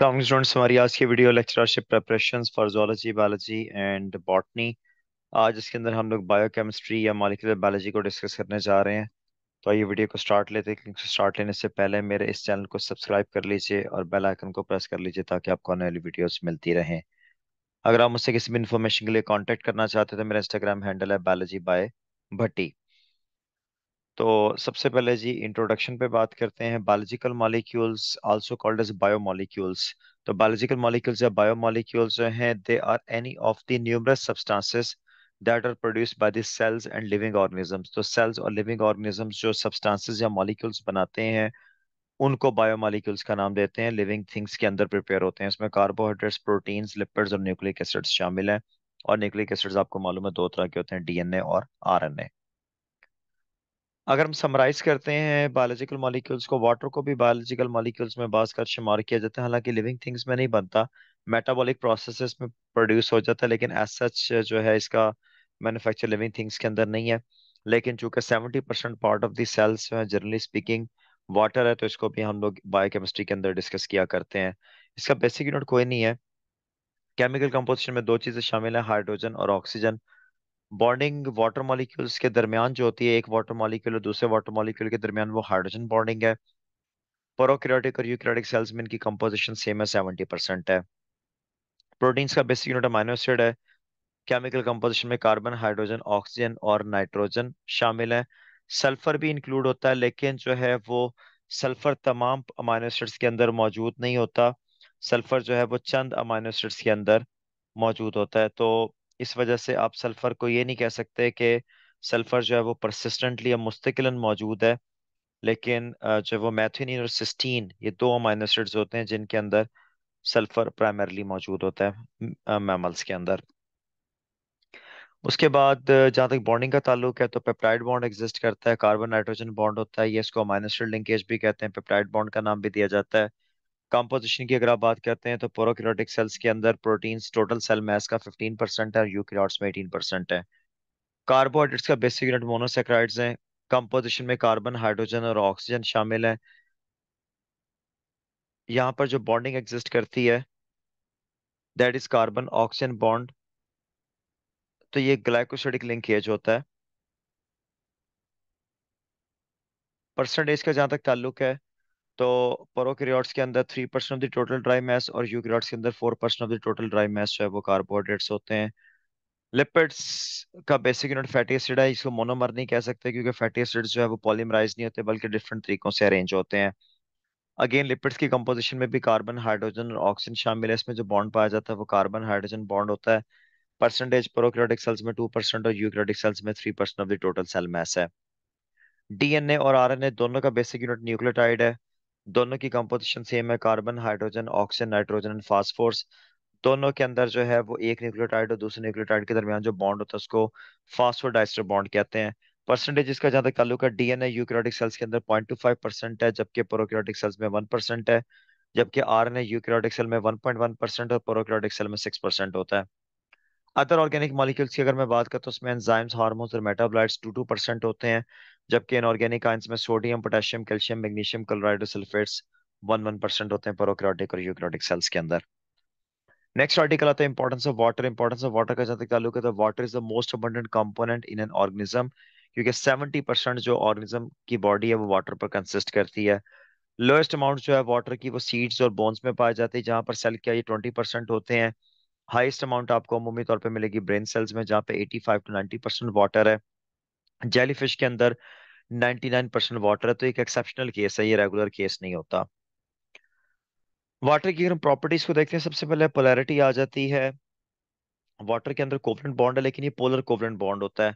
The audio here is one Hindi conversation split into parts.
कमिंग स्टूडेंट्स हमारी आज की video lectureship preparation for zoology biology and botany आज इसके अंदर हम लोग बायोकेमिस्ट्री या मालिकुलर बायोलॉजी को डिस्कस करने जा रहे हैं तो आइए वीडियो को स्टार्ट लेते हैं स्टार्ट लेने से पहले मेरे इस चैनल को सब्सक्राइब कर लीजिए और बेल आइकन को प्रेस कर लीजिए ताकि आपको आने वाली वीडियोस मिलती रहें अगर आप मुझसे किसी भी इन्फॉर्मेशन के लिए कॉन्टैक्ट करना चाहते हैं तो मेरा इंस्टाग्राम हैंडल है बायोलॉजी बाय भट्टी तो सबसे पहले जी इंट्रोडक्शन पे बात करते हैं biological molecules also called as molecules तो बायोलॉजिकल मॉलिक्यूल्स या बायो मॉलिक्यूल्स जो हैं they are any of the numerous substances that are produced by the cells and living organisms तो सेल्स और लिविंग ऑर्गेनिजम्स जो सब्सटेंसेस या मॉलिक्यूल्स बनाते हैं उनको बायो मॉलिक्यूल्स का नाम देते हैं लिविंग थिंग्स के अंदर प्रिपेयर होते हैं इसमें कार्बोहाइड्रेट्स प्रोटीन्स लिपिड्स और न्यूक्लिक एसिड्स शामिल हैं और न्यूक्लिक एसिड्स आपको मालूम है दो तरह के होते हैं डीएनए और आरएनए अगर हम समराइज करते हैं बायोलॉजिकल मॉलिक्यूल्स को वाटर को भी बायोलॉजिकल मॉलिक्यूल्स में कर शुमार किया जाता है हालांकि लिविंग थिंग्स में नहीं बनता मेटाबॉलिक प्रोसेसेस में प्रोड्यूस हो जाता है लेकिन एज सच जो है इसका मैन्युफैक्चर लिविंग थिंग्स के अंदर नहीं है लेकिन चूंकि seventy percent part of the cells जो है जनरली स्पीकिंग वाटर है तो इसको भी हम लोग बायो के अंदर डिस्कस किया करते हैं इसका बेसिक यूनिट कोई नहीं है केमिकल कंपोजिशन में दो चीज़ें शामिल हैं हाइड्रोजन और ऑक्सीजन बॉन्डिंग वाटर मॉलिक्यूल्स के दरमियान जो होती है एक वाटर मॉलिक्यूल और दूसरे वाटर मॉलिक्यूल के दरमियान वो हाइड्रोजन बॉन्डिंग है प्रोक्रियोटिक और यूक्रियोटिक सेल्स में इनकी कंपोजिशन सेम है सेवेंटी परसेंट है प्रोटीन्स का बेसिक यूनिट अमाइनो एसिड है केमिकल कंपोजिशन में कार्बन हाइड्रोजन ऑक्सीजन और नाइट्रोजन शामिल है सल्फर भी इंक्लूड होता है लेकिन जो है वो सल्फर तमाम अमाइनो एसिड्स के अंदर मौजूद नहीं होता सल्फर जो है वो चंद अमाइनो एसिड्स के अंदर मौजूद होता है तो इस वजह से आप सल्फर को ये नहीं कह सकते कि सल्फर जो है वो परसिस्टेंटली या मुस्तकिलन मौजूद है लेकिन जो वो मैथिन और सिस्टीन ये दो अमाइनोसिड्स होते हैं जिनके अंदर सल्फर प्राइमरली मौजूद होता है मैमल्स के अंदर उसके बाद जहाँ तक बॉन्डिंग का ताल्लुक है तो पेप्टाइड बॉन्ड एग्जिस्ट करता है कार्बन नाइट्रोजन बॉन्ड होता है ये इसको अमाइनोसिड लिंकेज भी कहते हैं पेप्टाइड बॉन्ड का नाम भी दिया जाता है कंपोजिशन की अगर आप बात करते हैं तो प्रोक्योरेटिक सेल्स के अंदर प्रोटीन्स टोटल सेल मैस का 15 परसेंट है और यूक्रियोट्स में 18 परसेंट है कार्बोहाइड्रेट्स का बेसिक यूनिट मोनोसेक्राइड्स हैं कंपोजिशन में कार्बन हाइड्रोजन और ऑक्सीजन शामिल है यहाँ पर जो बॉन्डिंग एग्जिस्ट करती है that is carbon oxygen bond तो ये ग्लाइकोसिडिक लिंकेज होता है परसेंटेज का जहाँ तक ताल्लुक है तो प्रोक्रियोट्स के अंदर three percent of the total dry mass और यूक्रियोट्स के अंदर four percent of the total dry mass जो है वो कार्बोहाइड्रेट्स होते हैं लिपिड्स का बेसिक यूनिट फैटी एसिड है इसको मोनोमर नहीं कह सकते क्योंकि फैटी एसिड जो है वो पॉलीमराइज नहीं होते बल्कि डिफरेंट तरीकों से अरेंज होते हैं अगेन लिपिड्स की कंपोजिशन में भी कार्बन हाइड्रोजन और ऑक्सीजन शामिल है इसमें जो बॉन्ड पाया जाता है वो कार्बन हाइड्रोजन बॉन्ड होता है परसेंटेज प्रोक्रियोटिक सेल्स में टू परसेंट और यूक्रियोटिक सेल्स में three percent of the total cell mass है डीएनए और आरएनए दोनों का बेसिक यूनिट न्यूक्लियोटाइड है दोनों की कंपोजिशन सेम है carbon hydrogen oxygen nitrogen and phosphorus दोनों के अंदर जो है वो एक न्यूक्लियोटाइड और दूसरे न्यूक्लियोटाइड के दरमियान जो बॉन्ड होता है उसको फास्फोडाइस्टर बॉन्ड कहते हैं परसेंटेज इसका जहां तक ताल्लुक का डीएनए यूकैरियोटिक सेल्स के अंदर फाइव परसेंट है जबकि प्रोक्रियोटिक सेल्स में वन परसेंट है जबकि आरएनए यूकैरियोटिक सेल में वन परसेंट और प्रोक्रियोटिक सेल में सिक्स परसेंट होता है अदर ऑर्गेनिक मॉलिक्यूल्स की अगर मैं बात करता तो उसमें एंजाइम्स हार्मोन्स और मेटाबोलाइट्स टू टू परसेंट होते हैं जबकि इनऑर्गेनिक आयंस में sodium potassium calcium magnesium chloride sulphates one one percent होते हैं प्रोक्रियाटिक और यूक्रियाटिक सेल्स के अंदर नेक्स्ट आर्टिकल आता है importance of water importance of water का जहाँ तक ताल्लुक है तो water is the most abundant component in an organism क्योंकि सेवेंटी परसेंट जो ऑर्गेनिज्म की बॉडी है वो वाटर पर कंसिस्ट करती है लोएस्ट अमाउंट जो है वाटर की वो सीड्स और बोन्स में पाए जाते हैं जहां पर सेल क्या ये ट्वेंटी परसेंट होते हैं हाइस्ट अमाउंट आपको अमूमी तौर पर मिलेगी ब्रेन सेल्स में जहाँ पे eighty five to ninety percent water है जेलीफिश के अंदर 99 परसेंट वाटर है तो एक एक्सेप्शनल केस है ये रेगुलर केस नहीं होता वाटर की अगर हम प्रॉपर्टीज को देखते हैं सबसे पहले पोलैरिटी आ जाती है वाटर के अंदर कोवलेंट बॉन्ड है लेकिन ये पोलर कोवलेंट बॉन्ड होता है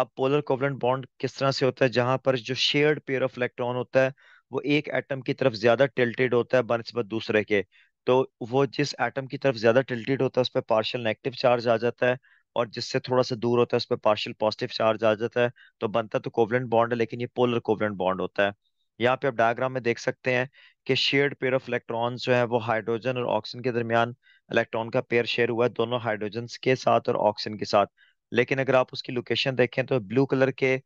अब पोलर कोवलेंट बॉन्ड किस तरह से होता है जहां पर जो शेयर्ड पेयर ऑफ इलेक्ट्रॉन होता है वो एक एटम की तरफ ज्यादा टिल्टेड होता है बनस्बत दूसरे के तो वो जिस एटम की तरफ ज्यादा टिल्टेड होता है उस पर पार्शियल नेगेटिव चार्ज आ जाता है और जिससे थोड़ा सा दूर होता है उस पर पार्शियल पॉजिटिव चार्ज आ जाता है तो बनता है तो कोवलेंट बॉन्ड है लेकिन ये पोलर कोवलेंट बॉन्ड होता है यहाँ पे आप डायग्राम में देख सकते हैं कि शेयर्ड पेयर ऑफ इलेक्ट्रॉन जो है वो हाइड्रोजन और ऑक्सीजन के दरमियान इलेक्ट्रॉन का पेयर शेयर हुआ है दोनों हाइड्रोजन के साथ और ऑक्सीजन के साथ लेकिन अगर आप उसकी लोकेशन देखें तो ब्लू कलर के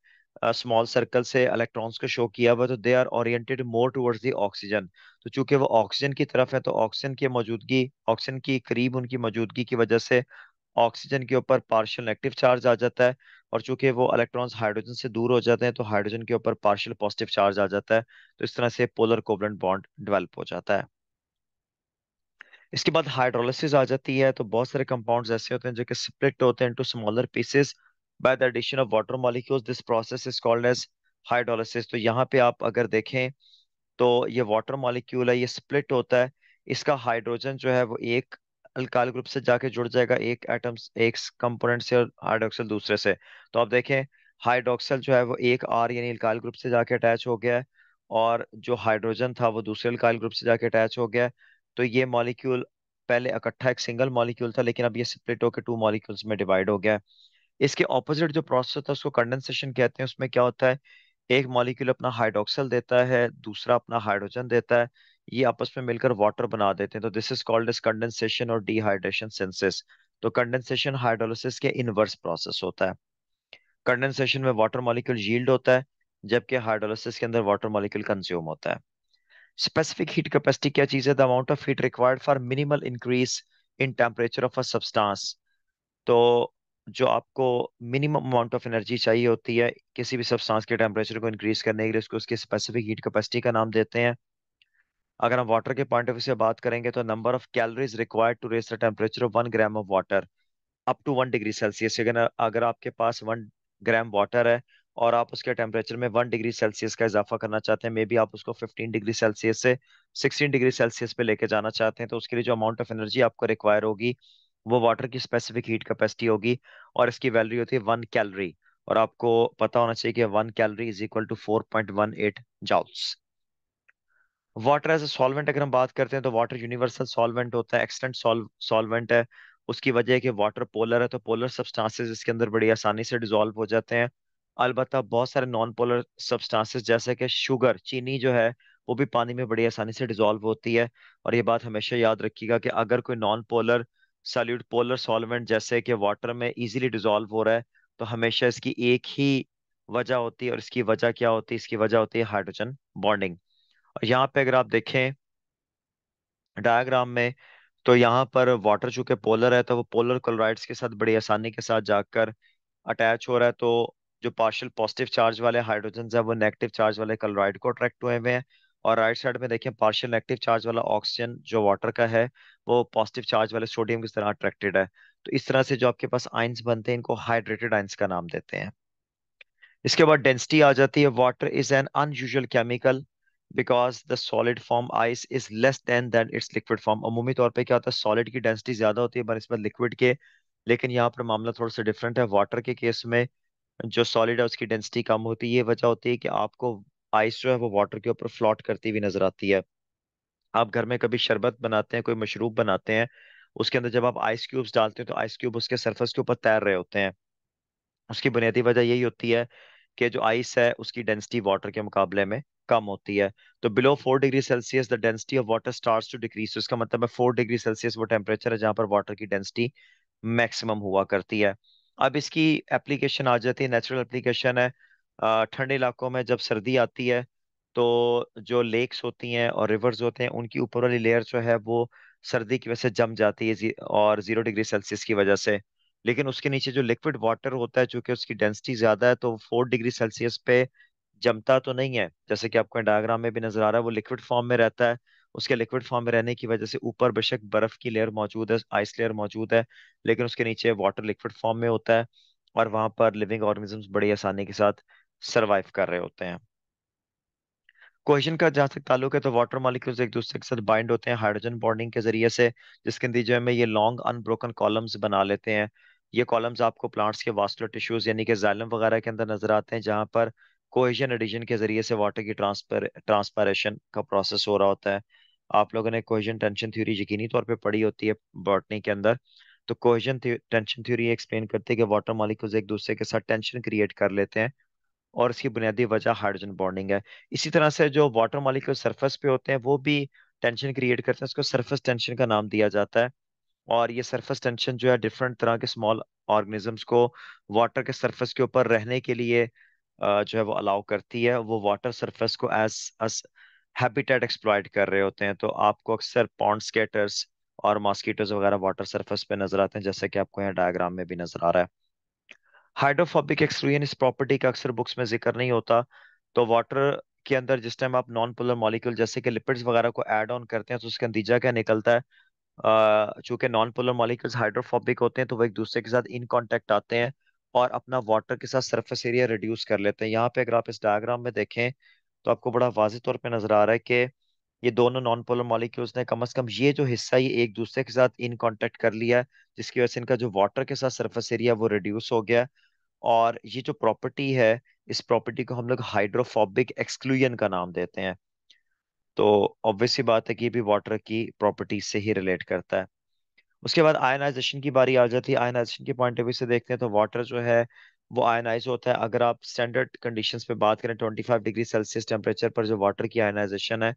स्मॉल uh, सर्कल से इलेक्ट्रॉन्स को शो किया हुआ तो they are oriented more towards the oxygen तो चूंकि वो ऑक्सीजन की तरफ है तो ऑक्सीजन की मौजूदगी ऑक्सीजन की करीब उनकी मौजूदगी की वजह से ऑक्सीजन के ऊपर पार्शियल नेगेटिव चार्ज आ जाता है और चूंकि वो इलेक्ट्रॉन्स हाइड्रोजन से दूर हो जाते हैं तो हाइड्रोजन के ऊपर पार्शियल पॉजिटिव चार्ज आ जाता है तो इस तरह से पोलर कोवलेंट बॉन्ड डेवलप हो जाता है इसके बाद हाइड्रोलिसिस आ जाती है तो बहुत सारे कंपाउंड्स ऐसे होते हैं जो कि स्प्लिट होते हैं into smaller pieces by the addition of water molecules this process is called as hydrolysis तो यहाँ पे आप अगर देखें तो ये वाटर मॉलिक्यूल है ये स्प्लिट होता है इसका हाइड्रोजन जो है वो एक अल्काइल ग्रुप से जाके जुड़ जाएगा एक एटम एक कंपोनेंट से और हाइड्रोक्सल दूसरे से तो आप देखें हाइड्रोक्सल जो है वो एक आर यानी अल्काइल ग्रुप से जाके अटैच हो गया और जो हाइड्रोजन था वो दूसरे अल्काइल ग्रुप से जाके अटैच हो गया तो ये मॉलिक्यूल पहले इकट्ठा एक सिंगल मॉलिक्यूल था लेकिन अब ये स्प्लिट होकर टू मॉलिक्यूल्स में डिवाइड हो गया इसके ऑपोजिट जो प्रोसेस होता है उसको कंडेंसेशन कहते हैं उसमें क्या होता है एक मॉलिक्यूल अपना हाइड्रोक्सल देता है दूसरा अपना हाइड्रोजन देता है ये आपस में मिलकर वाटर बना देते हैं तो this is called is condensation और डिहाइड्रेशन सेंसेस तो कंडेंसेशन हाइड्रोलिसिस के इनवर्स प्रोसेस होता है कंडेंसेशन में वाटर मॉलिक्यूल यील्ड होता है जबकि हाइड्रोलिसिस के अंदर वाटर मॉलिक्यूल कंज्यूम होता है स्पेसिफिक हीट कैपेसिटी क्या चीज है the amount of heat required for minimal increase in temperature of a substance तो जो आपको मिनिमम अमाउंट ऑफ एनर्जी चाहिए होती है किसी भी सब्सटेंस के टेम्परेचर को इंक्रीज करने के लिए उसको उसकी स्पेसिफिक हीट कैपेसिटी का नाम देते हैं अगर हम वाटर के पॉइंट ऑफ व्यू से बात करेंगे तो number of calories required to raise the temperature of one gram of water up to one degree Celsius अगर आपके पास वन ग्राम वाटर है और आप उसके टेम्परेचर में वन डिग्री सेल्सियस का इजाफा करना चाहते हैं मे बी आप उसको फिफ्टीन डिग्री सेल्सियस से सिक्सटीन डिग्री सेल्सियस पे लेके जाना चाहते हैं तो उसके लिए जो अमाउंट ऑफ एनर्जी आपको रिक्वायर होगी वो वाटर की स्पेसिफिक हीट कैपेसिटी होगी और इसकी वैल्यू होती है वन कैलरी और आपको पता होना चाहिए कि one calorie is equal to four point one eight joules water as a solvent अगर हम बात करते हैं तो वाटर यूनिवर्सल सॉल्वेंट होता है एक्सटेंट सॉल्वेंट है उसकी वजह है कि वाटर पोलर है तो पोलर सब्सटेंसेस इसके अंदर बड़ी आसानी से डिजोल्व हो जाते हैं अलबत् बहुत सारे नॉन पोलर सब्सटेंसेस जैसे कि शुगर चीनी जो है वो भी पानी में बड़ी आसानी से डिजोल्व होती है और ये बात हमेशा याद रखिएगा कि अगर कोई non polar solute polar solvent जैसे कि वाटर में इजीली डिजोल्व हो रहा है तो हमेशा इसकी एक ही वजह होती है और इसकी वजह क्या होती है इसकी वजह होती है हाइड्रोजन बॉन्डिंग यहाँ पे अगर आप देखें डायग्राम में तो यहाँ पर वाटर चूंकि पोलर है तो वो पोलर क्लोराइड्स के साथ बड़ी आसानी के साथ जाकर अटैच हो रहा है तो जो पार्शियल पॉजिटिव चार्ज वाले हाइड्रोजन है वो नेगेटिव चार्ज वाले क्लोराइड को अट्रैक्ट हुए हुए हैं और राइट साइड में देखें पार्शियल नेगेटिव चार्ज वाला ऑक्सीजन जो वाटर का है वो पॉजिटिव चार्ज वाले सोडियम की तरह अट्रैक्टेड है तो इस तरह से जो आपके पास आइंस बनते हैं इनको हाइड्रेटेड आइंस का नाम देते हैं इसके बाद डेंसिटी आ जाती है water is an unusual chemical because the solid form ice is less than than its liquid form अमूमी तौर पर क्या होता है सॉलिड की डेंसिटी ज्यादा होती है बनस्बत लिक्विड के लेकिन यहाँ पर मामला थोड़ा सा डिफरेंट है वाटर के केस में जो सॉलिड है उसकी डेंसिटी कम होती है ये वजह होती है कि आपको आइस जो है वो वाटर के ऊपर फ्लॉट करती हुई नजर आती है आप घर में कभी शरबत बनाते हैं कोई मशरूब बनाते हैं उसके अंदर जब आप आइस क्यूब्स डालते हैं तो आइस क्यूब उसके सरफेस के ऊपर तैर रहे होते हैं उसकी बुनियादी वजह यही होती है कि जो आइस है उसकी डेंसिटी वाटर के मुकाबले में कम होती है तो below four degree Celsius the density of water start to decrease इसका मतलब है फोर डिग्री सेल्सियस वो टेम्परेचर है जहां पर वाटर की डेंसिटी मैक्सिमम हुआ करती है अब इसकी एप्लीकेशन आ जाती है नेचुरल एप्लीकेशन है ठंडे इलाकों में जब सर्दी आती है तो जो लेक्स होती हैं और रिवर्स होते हैं उनकी ऊपर वाली लेयर जो है वो सर्दी की वजह से जम जाती है और जीरो डिग्री सेल्सियस की वजह से लेकिन उसके नीचे जो लिक्विड वाटर होता है चूंकि उसकी डेंसिटी ज्यादा है तो फोर डिग्री सेल्सियस पे जमता तो नहीं है जैसे कि आपको डायग्राम में भी नजर आ रहा है वो लिक्विड फॉर्म में रहता है उसके लिक्विड फॉर्म में रहने की वजह से ऊपर बेशक बर्फ की लेयर मौजूद है आइस लेयर मौजूद है लेकिन उसके नीचे वाटर लिक्विड फॉर्म में होता है और वहां पर लिविंग ऑर्गेनिजम्स बड़ी आसानी के साथ सर्वाइव कर रहे होते हैं क्वेश्चन का जहां तक ताल्लुक है तो वाटर मॉलिक्यूल्स एक दूसरे के साथ बाइंड होते हैं हाइड्रोजन बॉन्डिंग के जरिए से जिसके नतीजे में ये लॉन्ग अनब्रोकन कॉलम्स बना लेते हैं ये कॉलम्स आपको प्लांट्स के वास्कुलर टिश्यूज यानी कि जैलम वगैरह के अंदर नजर आते हैं जहां पर कोहेशन एडिशन के जरिए से वाटर की ट्रांसपर ट्रांसपारेशन का प्रोसेस हो रहा होता है आप लोगों ने कोहेशन टेंशन थ्योरी यकीनी तौर पे पढ़ी होती है बॉटनी के अंदर तो कोहेशन टेंशन थ्योरी एक्सप्लेन करती है कि वाटर मालिक्यूल्स एक दूसरे के साथ टेंशन क्रिएट कर लेते हैं और इसकी बुनियादी वजह हाइड्रोजन बॉन्डिंग है इसी तरह से जो वाटर मालिक्यूल सर्फस पे होते हैं वो भी टेंशन क्रिएट करते हैं उसको सर्फस टेंशन का नाम दिया जाता है और ये सर्फस टेंशन जो है डिफरेंट तरह के स्मॉल ऑर्गेनिजम्स को वाटर के सर्फस के ऊपर रहने के लिए जो है वो अलाउ करती है वो वाटर सरफेस को एज एस हैबिटेट एक्सप्लॉयट कर रहे होते हैं तो आपको अक्सर पॉन्ड स्केटर्स और मॉस्किटोज वगैरह वाटर सरफेस पे नजर आते हैं जैसे कि आपको यहाँ डायग्राम में भी नजर आ रहा है हाइड्रोफोबिक एक्सक्लूजन इस प्रॉपर्टी का अक्सर बुक्स में जिक्र नहीं होता तो वाटर के अंदर जिस टाइम आप नॉन पोलर मॉलिक्यूल जैसे कि लिपिड्स वगैरह को ऐड ऑन करते हैं तो उसका नतीजा क्या निकलता है चूंकि नॉन पोलर मॉलिक्यूल्स हाइड्रोफोबिक होते हैं तो वो एक दूसरे के साथ इन कॉन्टेक्ट आते हैं और अपना वाटर के साथ सरफेस एरिया रिड्यूस कर लेते हैं यहाँ पे अगर आप इस डायग्राम में देखें तो आपको बड़ा वाजह तौर पे नजर आ रहा है कि ये दोनों नॉन पोलर मॉलिक्यूल्स ने कम से कम ये जो हिस्सा ये एक दूसरे के साथ इन कॉन्टेक्ट कर लिया है जिसकी वजह से इनका जो वाटर के साथ सर्फेस एरिया वो रिड्यूस हो गया और ये जो प्रॉपर्टी है इस प्रॉपर्टी को हम लोग हाइड्रोफोबिक एक्सक्लूजन का नाम देते हैं तो ऑब्वियसली बात है कि ये भी वाटर की प्रॉपर्टी से ही रिलेट करता है उसके बाद आयनाइजेशन की बारी आ जाती है आयनाइजेशन के पॉइंट ऑफ व्यू से देखते हैं तो वाटर जो है वो आयनाइज होता है अगर आप स्टैंडर्ड कंडीशंस पे बात करें 25 डिग्री सेल्सियस टेम्परेचर पर जो वाटर की आयनाइजेशन है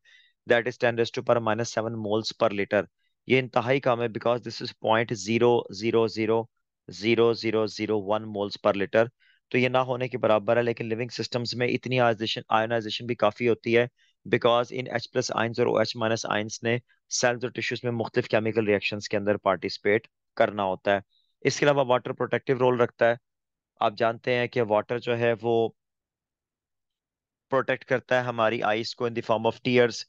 that is ten to per minus seven moles per litre ये इंतहाई कम है because this is point zero zero zero zero zero zero one moles per litre तो ये ना होने के बराबर है लेकिन लिविंग सिस्टम्स में इतनी आयनाइजेशन भी काफ़ी होती है बिकॉज इन एच प्लस आइंस और ओ एच माइनस आइंस ने सेल्स और टिश्यूज में मुख्तलिफ केमिकल रिएक्शन के अंदर पार्टिसिपेट करना होता है इसके अलावा वाटर प्रोटेक्टिव रोल रखता है आप जानते हैं कि वाटर जो है वो प्रोटेक्ट करता है हमारी आइस को in the form of tears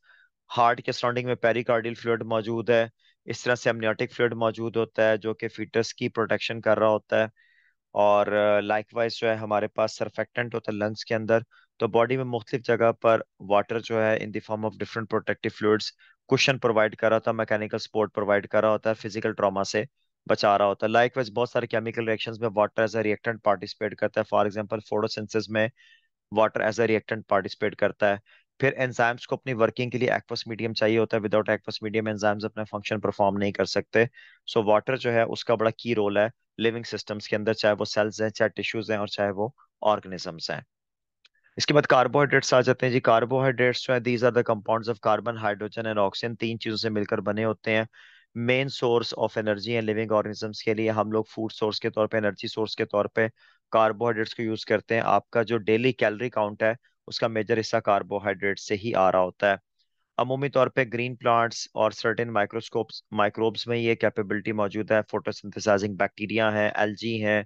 heart के सराउंडिंग में पेरिकार्डियल फ्लूड मौजूद है इस तरह से एमनियोटिक फ्लूड मौजूद होता है जो कि फीटस की प्रोटेक्शन कर रहा होता है और लाइकवाइज जो है हमारे पास सरफेक्टेंट होता है लंग्स के अंदर तो बॉडी में मुख्तलिफ जगह पर वाटर जो है in the form of different protective fluids cushion provide कर रहा होता है मैकेनिकल सपोर्ट प्रोवाइड कर रहा होता है फिजिकल ट्रामा से बचा रहा होता है लाइक वाइज बहुत सारे केमिकल रिएक्शन में water as a reactant participate करता है फॉर एग्जाम्पल फोटोसिंथेसिस में water as a reactant participate करता है फिर एंजाइम्स को अपनी वर्किंग के लिए एक्वस मीडियम चाहिए होता है विदाउट एक्वस मीडियम एंजाइम्स अपना फंक्शन परफॉर्म नहीं कर सकते सो so, वाटर जो है उसका बड़ा की रोल है लिविंग सिस्टम्स के अंदर चाहे वो सेल्स हैं चाहे टिश्यूज हैं और चाहे वो ऑर्गेनिजम्स हैं इसके बाद कार्बोहाइड्रेट्स आ जाते हैं जी कार्बोहाइड्रेट्स जो है these are the compounds of carbon hydrogen and oxygen तीन चीजों से मिलकर बने होते हैं main source of energy and living organisms के लिए हम लोग फूड सोर्स के तौर पर एनर्जी सोर्स के तौर पर कार्बोहाइड्रेट्स को यूज करते हैं आपका जो डेली कैलरी काउंट है उसका मेजर हिस्सा कार्बोहाइड्रेट से ही आ रहा होता है अमूमी तौर पे ग्रीन प्लांट्स और सर्टेन माइक्रोस्कोप्स माइक्रोब्स में ये कैपेबिलिटी मौजूद है फोटोसिंथेसाइजिंग बैक्टीरिया हैं एलजी हैं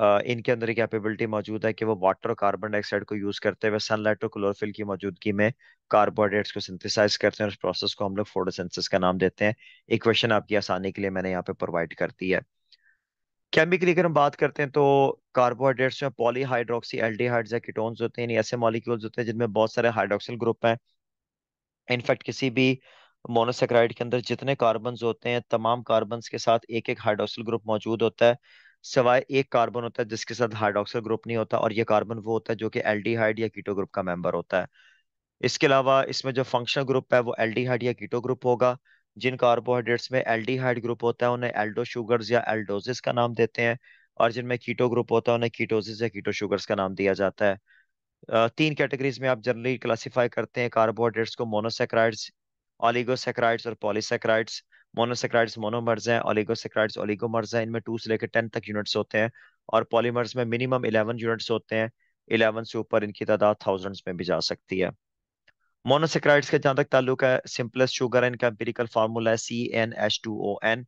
इनके अंदर कैपेबिलिटी मौजूद है कि वो वाटर और कार्बन डाइऑक्साइड को यूज करते हुए सनलाइट और क्लोरोफिल की मौजूदगी में कार्बोहाइड्रेट्स को सिंथेसाइज करते हैं और इस प्रोसेस को हम लोग फोटोसिंथेसिस का नाम देते हैं इक्वेशन आपकी आसानी के लिए मैंने यहाँ पे प्रोवाइड करती है केमिकली अगर हम बात करते हैं तो कार्बोहाइड्रेट्स में पॉलीहाइड्रोक्सी एल्डिहाइड्स या कीटोन्स होते हैं ऐसे मॉलिक्यूल्स होते हैं जिनमें बहुत सारे हाइड्रोक्सिल ग्रुप हैं इनफैक्ट किसी भी मोनोसेक्राइड के अंदर जितने कार्बन होते हैं तमाम कार्बन के साथ एक एक हाइड्रोक्सिल ग्रुप मौजूद होता है सवाए एक कार्बन होता है जिसके साथ हाइड्रोक्सल ग्रुप नहीं होता और ये कार्बन वो होता है जो कि एल्डिहाइड या कीटो ग्रुप का मेंबर होता है इसके अलावा इसमें जो फंक्शनल ग्रुप है वो एल्डिहाइड या कीटो ग्रुप होगा जिन कार्बोहाइड्रेट्स में एल्डिहाइड ग्रुप होता है उन्हें एल्डो शुगर्स या एल्डोजिस का नाम देते हैं और जिनमें कीटो ग्रुप होता है उन्हें कीटोजिस या कीटो शुगर्स का नाम दिया जाता है तीन कैटेगरीज में आप जनरली क्लासीफाई करते हैं कार्बोहाइड्रेट्स को मोनोसेक्राइड्स ऑलिगोसेक्राइड्स और पॉलीसेक्राइड्स मोनोसेक्राइड्स मोनोमर्स हैं ओलिगोसेक्राइड्स ओलिगोमर्स हैं इनमें टू से लेकर टेन तक यूनिट्स होते हैं और पॉलीमर्स में मिनिमम इलेवन यूनिट्स होते हैं इलेवन से ऊपर इनकी तादाद थाउजेंड्स में भी जा सकती है मोनोसेक्राइड्स के जहाँ तक ताल्लुक है सिंपलेस्ट शुगर है इनका एम्पेरिकल फार्मूला है C N H two O N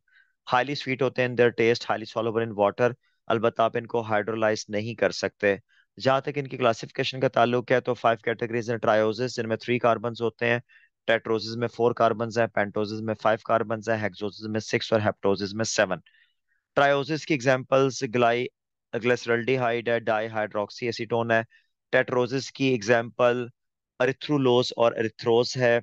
highly sweet होते हैं their taste highly soluble in water अलबत्त आप इनको हाइड्रोलाइज नहीं कर सकते जहाँ तक इनकी क्लासिफिकेशन का ताल्लुक है तो फाइव कैटेगरीज हैं ट्रायोजिस जिनमें थ्री कार्बन होते हैं टेट्रोजिस में फोर कार्बन है पेंटोजिस में फाइव कार्बन है हेक्सोजिस में सिक्स और हेप्टोजिस में सेवन ट्रायोजिस की एग्जाम्पल्स ग्लाई ग्लिसरल्डिहाइड है डाई हाइड्रोक्सी एसिटोन है टेट्रोजिस की एग्जाम्पल अरिथ्रोलोस और अरिथ्रोस है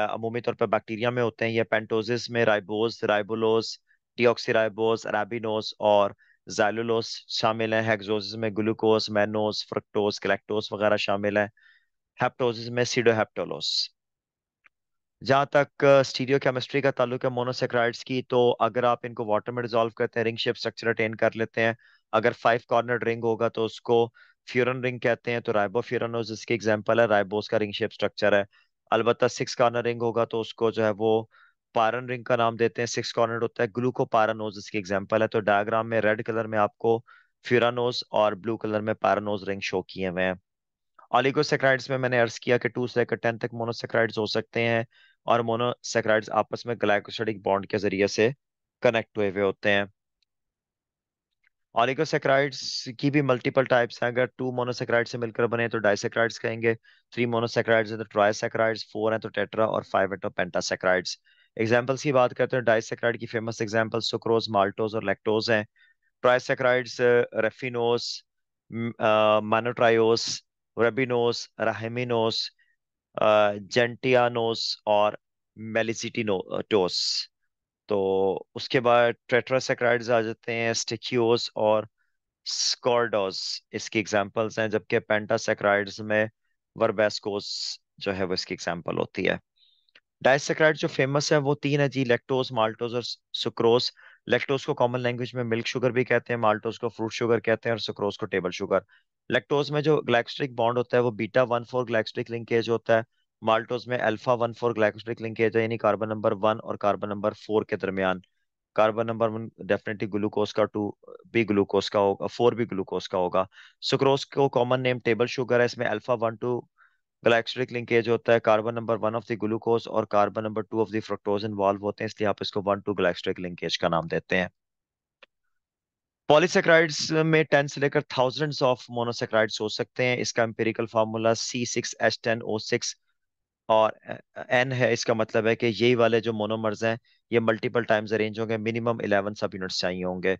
अमूमी तौर पर बैक्टीरिया में होते हैं यह पेंटोजिस में राइबोस राइबोलोस डिओक्सीराइबोस अराबिनोस और जाइलोलोस शामिल हैं हेक्सोजिस में ग्लूकोस मैनोस फ्रक्टोस कलेक्टोस वगैरह शामिल हैं हेप्टोजिस में सीडोहेप्टोलोस जहाँ तक स्टीरियो केमिस्ट्री का ताल्लुक है मोनोसेक्राइड्स की तो अगर आप इनको वाटर में डिजोल्व करते हैं रिंग शेप स्ट्रक्चर अटेन कर लेते हैं अगर फाइव कॉर्नर रिंग होगा तो उसको फ्यूरन रिंग कहते हैं तो फ्यूरन इसकी एग्जाम्पल है राइबोस का रिंग शेप स्ट्रक्चर है अलबत्ता सिक्स कॉर्नर रिंग होगा तो उसको जो है वो पारन रिंग का नाम देते हैं सिक्स कॉर्नर होता है पारानोज इसकी एग्जाम्पल है तो डायग्राम में रेड कलर में आपको फ्यूरानोज और ब्लू कलर में पारानोज रिंग शो किए हुए हैं ऑलिगोसेक्राइड्स में मैंने अर्ज किया कि टू से लेकर टेन तक मोनोसेक्राइड्स हो सकते हैं और मोनोसेक्राइड्स आपस में ग्लाइकोसाइडिक बॉन्ड के जरिए से कनेक्ट हुए हुए होते हैं ऑलिगोसेक्राइड्स की भी मल्टीपल टाइप्स हैं अगर टू मोनोसेक्राइड से मिलकर बने तो डाइसेक्राइड्स कहेंगे थ्री मोनोसेक्राइड्स हैं तो ट्राइसेक्राइड्स फोर हैं तो टेट्रा और फाइव है तो पेंटासेक्राइड्स एग्जाम्पल्स की बात करते हैं डाइसेक्राइड की फेमस एग्जाम्पल सुक्रोज माल्टोज और लेक्टोज हैं ट्राइसेक्राइड्स रेफिनोस मानोट्रायोस रेबिनोस राहमिनोस जेंटियानोस और मेलिसिटिनोटोस तो उसके बाद ट्रेट्रासेक्राइड्स आ जाते हैं स्टिक्योस और स्कॉर्डोस इसकी एग्जांपल्स हैं जबकि पेंटासेक्राइड्स में वर्बेस्कोस जो है वो इसकी एग्जांपल होती है डाइसेक्राइड जो फेमस है वो तीन है जी लेक्टोज माल्टोज और सुक्रोज लेक्टोज को कॉमन लैंग्वेज में मिल्क शुगर भी कहते हैं माल्टोज को फ्रूट शुगर कहते हैं और सुक्रोज को टेबल शुगर लेक्टोज में जो ग्लैक्स्ट्रिक बॉन्ड होता है वो beta one four glycosidic linkage होता है माल्टोज में alpha one four glycosidic linkage है यानी कार्बन नंबर वन और कार्बन नंबर फोर के दरमियान carbon number one definitely glucose का टू भी ग्लूकोज का होगा फोर भी ग्लूकोज का होगा सुक्रोज को कॉमन नेम टेबल शुगर है इसमें alpha one two glycosidic linkage होता है carbon number one of the glucose और carbon number two of the fructose involve होते हैं इसलिए आप इसको वन टू गलेक्ट्रिक लिंकेज का नाम देते हैं पॉलीसेक्राइड्स में टेन से लेकर थाउजेंड्स ऑफ मोनोसेक्राइड्स हो सकते हैं इसका empirical formula C six H ten O six और एन है इसका मतलब है कि यही वाले जो मोनोमर्स हैं ये मल्टीपल टाइम्स अरेंज होंगे मिनिमम इलेवन सब यूनिट्स चाहिए होंगे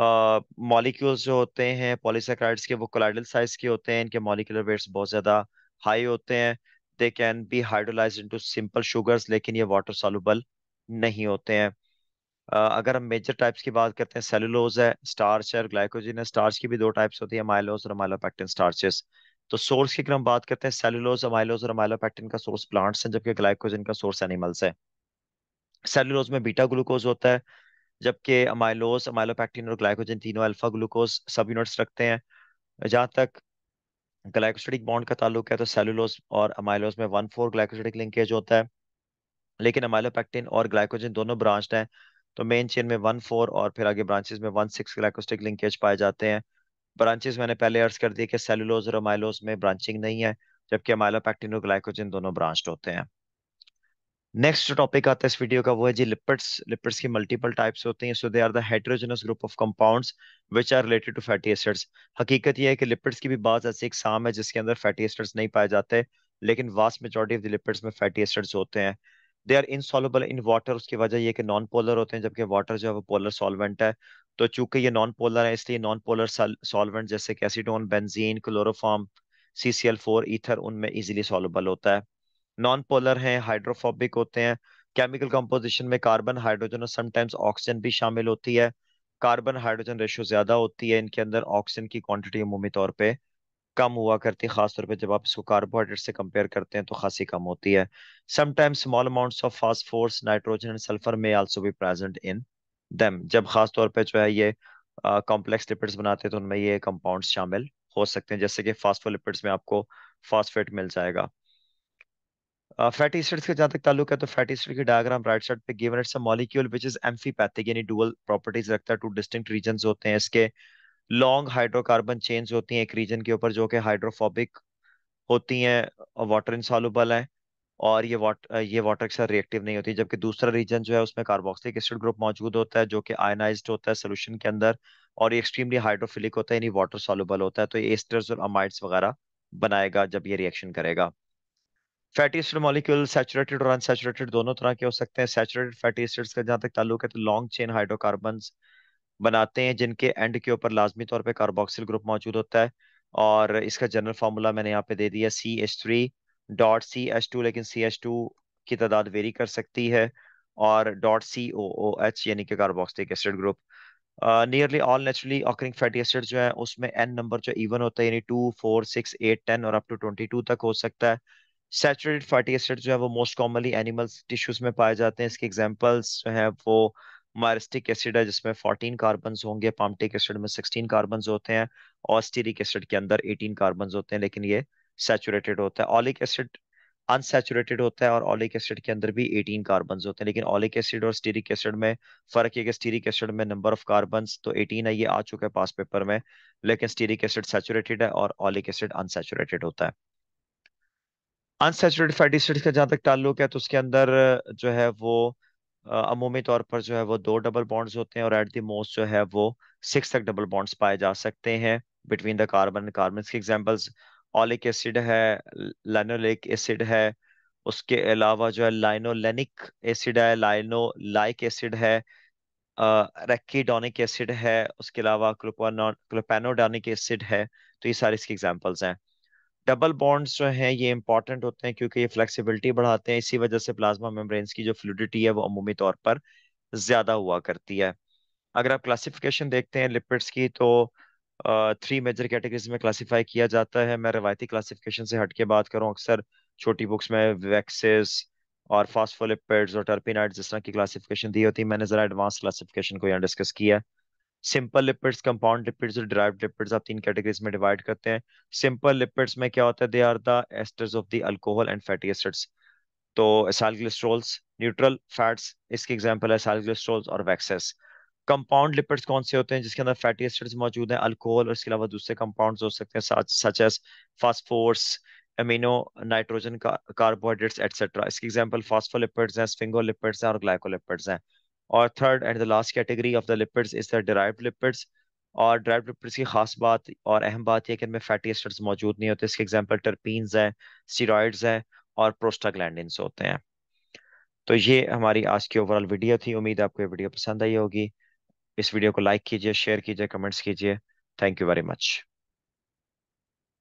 मॉलिक्यूल्स uh, जो होते हैं पॉलीसेक्राइड्स के वो कोलाइडल साइज के होते हैं इनके मॉलिकुलर वेट्स बहुत ज़्यादा हाई होते हैं they can be hydrolyse into simple sugars लेकिन ये वाटर सोलबल नहीं होते हैं uh, अगर हम मेजर टाइप्स की बात करते हैं सेलुलोज है स्टार्च है ग्लाइकोजिन है स्टार्च की भी दो टाइप्स होती है माइलोज और माइलोपैक्टिन स्टार्चेस तो सोर्स की अगर हम बात करते हैं सेलुलोज अमाइलोज और माइलोपैक्टिन का सोर्स प्लांट्स हैं जबकि ग्लाइकोजिन का सोर्स एनिमल्स है सेलुलोज में बीटा ग्लूकोज होता है जबकि अमाइलोज अमाइलोपैक्टिन और ग्लाइकोजिन तीनों अल्फा ग्लूकोज सब यूनिट्स रखते हैं जहाँ तक ग्लाइकोसिडिक बॉन्ड का ताल्लुक है तो सेलुलोज और अमाइलोज में वन फोर ग्लाइकोसिडिक लिंकेज होता है लेकिन अमाइलोपैक्टिन और ग्लाइकोजन दोनों ब्रांच हैं तो मेन चेन में वन फोर और फिर आगे ब्रांचेस में वन सिक्स ग्लाइकोस्टिक लिंकेज पाए जाते हैं ब्रांचेस मैंने पहले अर्ज कर दिए कि सेलुलोज और अमाइलोज में ब्रांचिंग नहीं है जबकि अमाइलोपैक्टिन और ग्लाइकोजन दोनों ब्रांच होते हैं नेक्स्ट जो टॉपिक आता है इस वीडियो का वो है जी लिपिड्स लिपिड्स की मल्टीपल टाइप्स होते हैं so they are the heterogeneous group of compounds which are related to fatty acids हकीकत यह है कि लिपिड्स की भी बात ऐसी इकसाम है जिसके अंदर फैटी एसिड्स नहीं पाए जाते लेकिन vast majority of the lipids में फैटी एसिड्स होते हैं they are insoluble in water उसकी वजह यह कि नॉन पोलर होते हैं जबकि वाटर जो है वो पोलर सॉल्वेंट है तो चूंकि ये नॉन पोलर है इसलिए नॉन पोलर सॉल्वेंट जैसे कैसीडोन acetone benzene chloroform C C L four ether उनमें इजिली सॉलेबल होता है नॉन पोलर हैं हाइड्रोफोबिक होते हैं केमिकल कंपोजिशन में कार्बन हाइड्रोजन और समटाइम्स ऑक्सीजन भी शामिल होती है कार्बन हाइड्रोजन रेशो ज्यादा होती है इनके अंदर ऑक्सीजन की क्वांटिटी अमूमी तौर पे कम हुआ करती है खासतौर पे जब आप इसको कार्बोहाइड्रेट से कंपेयर करते हैं तो खासी कम होती है sometimes small amounts of phosphorus nitrogen and sulphur में आल्सो भी प्रेजेंट इन दैम जब खासतौर पर जो है ये कॉम्प्लेक्स लिपिड्स बनाते हैं तो उनमें ये कंपाउंड शामिल हो सकते हैं जैसे कि फास्फोलिपिड्स में आपको फास्फेट मिल जाएगा फैटी एसिड्स का जहां तक ताल्लुक है तो फैटी एसिड की डायग्राम राइट साइड पे given it's a molecule which is amphipathic यानी डुअल प्रॉपर्टीज रखता है टू डिस्टिंक्ट रीजंस होते हैं इसके लॉन्ग हाइड्रोकार्बन चेन्स होती हैं एक रीजन के ऊपर जो कि हाइड्रोफोबिक होती हैं वाटर इनसॉल्युबल हैं और ये वाटर ये वाटर के साथ रिएक्टिव नहीं होती जबकि दूसरा रीजन जो है उसमें कार्बोक्सिलिक एसिड ग्रुप मौजूद होता है जो कि आयनाइज्ड होता है सॉल्यूशन के अंदर और ये एक्सट्रीमली हाइड्रोफिलिक होता है यानी वाटर सॉल्युबल होता है तो एस्टर्स और अमाइड्स वगैरह बनाएगा जब ये रिएक्शन करेगा फैटी एसिड मॉलिक्यूल सैचुरेटेड और अनसैचुरेटेड दोनों तरह के हो सकते हैं सैचुरेटेड फैटी एसिड्स का जहाँ तक ताल्लुक है तो लॉन्ग चेन हाइड्रोकार्बन बनाते हैं जिनके एंड के ऊपर लाजमी तौर पर कार्बोक्सिल ग्रुप मौजूद होता है और इसका जनरल फार्मूला मैंने यहाँ पे दे दिया C H three dot C H two लेकिन सी एच टू की तादाद वेरी कर सकती है और डॉट सी ओ ओ एच यानी कि carboxylic acid group nearly all naturally occurring fatty acid जो है उसमें एन नंबर जो इवन होता है यानी two four six eight ten और अप टू ट्वेंटी टू तक हो सकता है सैचुरेटेड फैटी एसिड जो है वो मोस्ट कॉमनली एनिमल्स टिश्यूज में पाए जाते हैं इसके एग्जांपल्स जो है वो मारिस्टिक एसिड है जिसमें 14 कार्बन होंगे पामटिक एसिड में 16 कार्बन होते हैं और स्टीरिक एसिड के अंदर 18 कार्बन होते हैं लेकिन ये सैचुरेटेड होता है ऑलिक एसिड अनसेचुरेटेड होता है और ऑलिक एसिड के अंदर भी 18 कार्बन होते हैं लेकिन ऑलिक एसिड और स्टीरिक एसिड में फर्क ये कि स्टीरिक एसिड में नंबर ऑफ कार्बन तो 18 है ये आ चुका है पास पेपर में लेकिन स्टीरिक एसिड सेचुरेटेड है और ऑलिक एसिड अनसेचुरेटेड होता है अनसेचुरेटेड फैटी एसिड्स का जहाँ तक ताल्लुक है तो उसके अंदर जो है वो अमूमी तौर पर जो है वो दो डबल बॉन्ड्स होते हैं और एट द मोस्ट जो है वो सिक्स तक डबल बॉन्ड्स पाए जा सकते हैं बिटवीन द कार्बन कार्बन के एग्जाम्पल्स ऑलिक एसिड है लाइनोलिक एसिड है उसके अलावा जो है लाइनोलेनिक एसिड है लाइनो लाइक एसिड है रेक्कीडोनिक एसिड है उसके अलावा क्लोपेनोडोनिक एसिड है तो ये सारे इसके एग्जाम्पल्स हैं डबल बॉन्ड्स जो हैं ये इंपॉर्टेंट होते हैं क्योंकि ये फ्लेक्सिबिलिटी बढ़ाते हैं इसी वजह से प्लाज्मा मेम्ब्रेन्स की जो फ्लूडिटी है वो अमूमी तौर पर ज्यादा हुआ करती है अगर आप क्लासिफिकेशन देखते हैं लिपिड्स की तो थ्री मेजर कैटेगरीज में क्लासीफाई किया जाता है मैं रवायती क्लासीफिकेशन से हट के बात करूँ अक्सर छोटी बुक्स में वैक्सेस और फास्फोलिपिड्स और टर्पिनाइड जिस तरह की क्लासिफिकेशन दी होती है मैंने जरा एडवांस क्लासिफिकेशन को यहाँ डिस्कस किया है सिंपल लिपिड्स कंपाउंड लिपिड्स और ड्राइव लिपिड्स आप तीन कैटेगरीज में डिवाइड करते हैं सिंपल लिपिड्स में क्या होता है they are the esters of the alcohol and fatty acids तो एसाइल एसाइलग्लिसरॉल्स न्यूट्रल फैट्स इसके एग्जांपल है एसाइलग्लिसरॉल्स और वैक्सेस कंपाउंड लिपिड्स कौन से होते हैं जिसके अंदर फैटी एसिड्स मौजूद हैं अल्कोहल और इसके अलावा दूसरे कंपाउंड्स हो सकते हैं such as phosphorus amino nitrogen carbohydrates etcetera इसके एग्जाम्पल फास्फोलिपिड्स हैं स्फिंगोलिपिड्स हैं और ग्लाइकोलिपिड्स हैं और third and the last category of the lipids is the derived lipids और ड्राइव लिपिड्स की खास बात और अहम बात यह कि इनमें फैटी एसिड्स मौजूद नहीं होते इसके एग्जाम्पल टर्पीन्स हैं स्टीरॉइड्स हैं और प्रोस्टाग्लैंडिन्स होते हैं तो ये हमारी आज की ओवरऑल वीडियो थी उम्मीद आपको ये वीडियो पसंद आई होगी इस वीडियो को लाइक कीजिए शेयर कीजिए कमेंट्स कीजिए थैंक यू वेरी मच